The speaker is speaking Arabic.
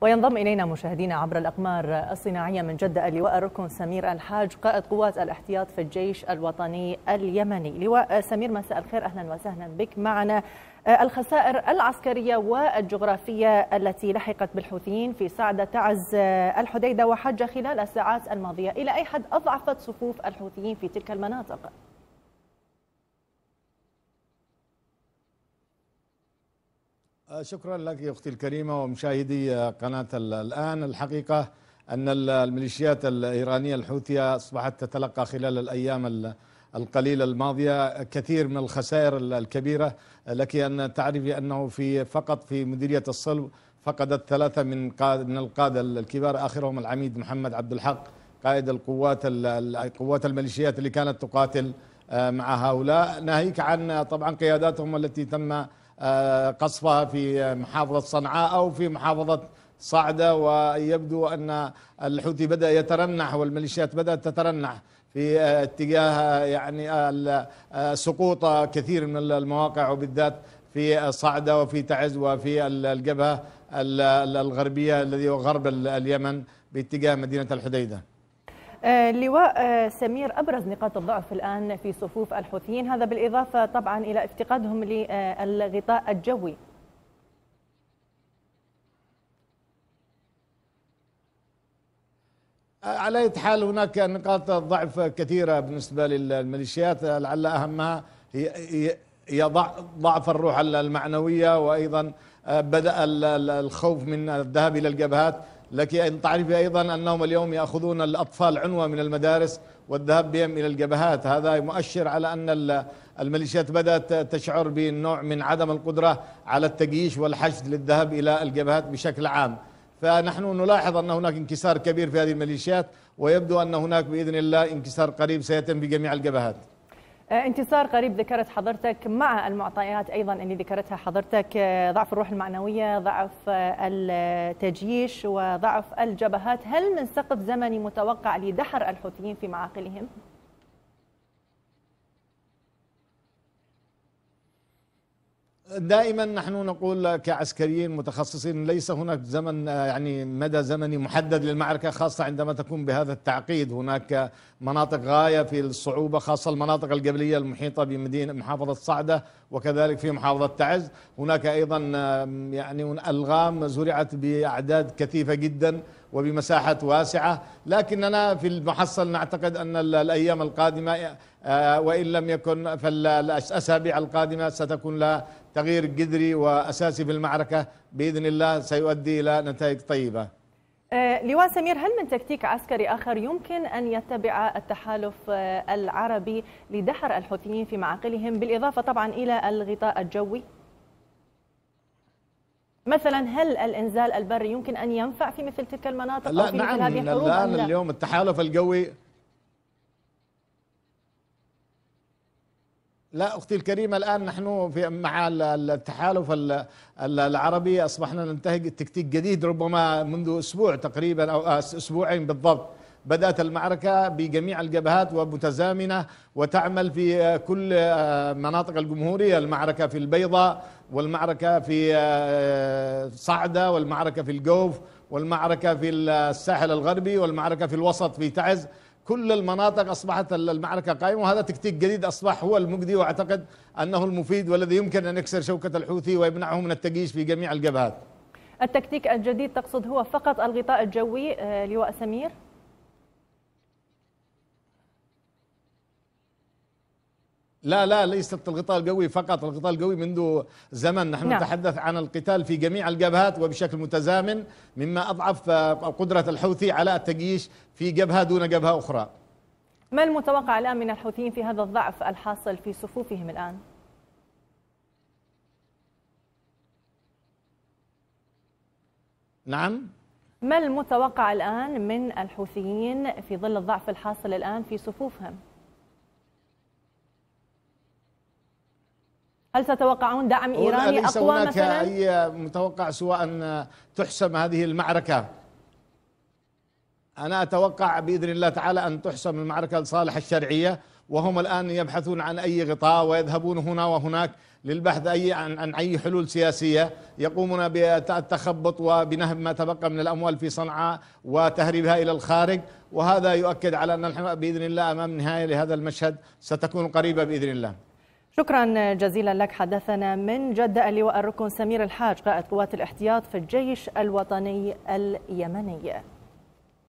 وينضم إلينا مشاهدينا عبر الأقمار الصناعية من جدة اللواء ركن سمير الحاج قائد قوات الاحتياط في الجيش الوطني اليمني لواء سمير مساء الخير أهلا وسهلا بك معنا آه، الخسائر العسكرية والجغرافية التي لحقت بالحوثيين في سعدة تعز آه، الحديدة وحجة خلال الساعات الماضية إلى أي حد أضعفت صفوف الحوثيين في تلك المناطق؟ شكرا لك يا اختي الكريمه ومشاهدي قناه الان الحقيقه ان الميليشيات الايرانيه الحوثيه اصبحت تتلقى خلال الايام القليله الماضيه كثير من الخسائر الكبيره لك ان تعرفي انه في فقط في مديريه الصلب فقدت ثلاثه من من القاده الكبار اخرهم العميد محمد عبد الحق قائد القوات قوات الميليشيات اللي كانت تقاتل آه، مع هؤلاء ناهيك عن طبعا قياداتهم التي تم آه، قصفها في محافظة صنعاء أو في محافظة صعدة ويبدو أن الحوثي بدأ يترنح والميليشيات بدأت تترنح في آه، اتجاه آه، يعني سقوط كثير من المواقع وبالذات في صعدة وفي تعز وفي الجبهة الغربية الذي هو غرب اليمن باتجاه مدينة الحديدة آه، لواء آه، سمير أبرز نقاط الضعف الآن في صفوف الحوثيين هذا بالإضافة طبعا إلى افتقادهم للغطاء الجوي آه، على أي حال هناك نقاط ضعف كثيرة بالنسبة للميليشيات لعل أهمها هي ضعف الروح المعنوية وأيضا بدأ الخوف من الذهاب إلى الجبهات لك أن تعرفي أيضا أنهم اليوم يأخذون الأطفال عنوة من المدارس والذهاب بهم إلى الجبهات هذا مؤشر على أن الميليشيات بدأت تشعر بنوع من عدم القدرة على التجييش والحشد للذهاب إلى الجبهات بشكل عام فنحن نلاحظ أن هناك انكسار كبير في هذه الميليشيات ويبدو أن هناك بإذن الله انكسار قريب سيتم في جميع الجبهات آه، انتصار قريب ذكرت حضرتك مع المعطيات ايضا اللي ذكرتها حضرتك آه، ضعف الروح المعنويه، ضعف التجيش وضعف الجبهات، هل من سقف زمني متوقع لدحر الحوثيين في معاقلهم؟ دائما نحن نقول كعسكريين متخصصين ليس هناك زمن يعني مدى زمني محدد للمعركة خاصة عندما تكون بهذا التعقيد هناك مناطق غاية في الصعوبة خاصة المناطق الجبلية المحيطة بمدينة محافظة صعدة وكذلك في محافظة تعز هناك أيضا يعني ألغام زرعت بأعداد كثيفة جدا وبمساحة واسعة لكننا في المحصل نعتقد أن الأيام القادمة آه، وإن لم يكن فالأسابيع القادمة ستكون لها تغيير جذري وأساسي في المعركة بإذن الله سيؤدي إلى نتائج طيبة آه، لواء سمير هل من تكتيك عسكري آخر يمكن أن يتبع التحالف آه، العربي لدحر الحوثيين في معاقلهم بالإضافة طبعا إلى الغطاء الجوي؟ مثلا هل الانزال البري يمكن ان ينفع في مثل تلك المناطق لا أو في نعم مثل هذه الحروب لا اليوم التحالف الجوي لا اختي الكريمه الان نحن في مع التحالف العربي اصبحنا ننتهج تكتيك جديد ربما منذ اسبوع تقريبا او آه، اسبوعين بالضبط بدات المعركه بجميع الجبهات ومتزامنه وتعمل في آه، كل آه، مناطق الجمهوريه المعركه في البيضاء والمعركه في صعده والمعركه في الجوف والمعركه في الساحل الغربي والمعركه في الوسط في تعز كل المناطق أصبحت المعركة قائمة وهذا تكتيك جديد أصبح هو المجدي وأعتقد أنه المفيد والذي يمكن أن يكسر شوكة الحوثي ويمنعه من التجيش في جميع الجبهات التكتيك الجديد تقصد هو فقط الغطاء الجوي آه، لواء سمير؟ لا لا ليست الغطاء القوي فقط الغطاء القوي منذ زمن نحن نعم. نتحدث عن القتال في جميع الجبهات وبشكل متزامن مما أضعف قدرة الحوثي على التجيش في جبهة دون جبهة أخرى ما المتوقع الآن من الحوثيين في هذا الضعف الحاصل في صفوفهم الآن؟ نعم ما المتوقع الآن من الحوثيين في ظل الضعف الحاصل الآن في صفوفهم؟ هل تتوقعون دعم إيراني أقوى هناك مثلا؟ أي متوقع سوى أن تحسم هذه المعركة أنا أتوقع بإذن الله تعالى أن تحسم المعركة لصالح الشرعية وهم الآن يبحثون عن أي غطاء ويذهبون هنا وهناك للبحث أي عن, عن أي حلول سياسية يقومون بالتخبط وبنهب ما تبقى من الأموال في صنعاء وتهريبها إلى الخارج وهذا يؤكد على أن بإذن الله أمام نهاية لهذا المشهد ستكون قريبة بإذن الله شكرا جزيلا لك حدثنا من جدة اللواء الركن سمير الحاج قائد قوات الاحتياط في الجيش الوطني اليمني